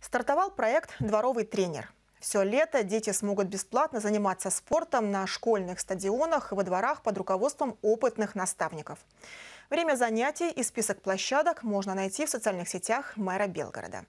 Стартовал проект «Дворовый тренер». Все лето дети смогут бесплатно заниматься спортом на школьных стадионах и во дворах под руководством опытных наставников. Время занятий и список площадок можно найти в социальных сетях мэра Белгорода.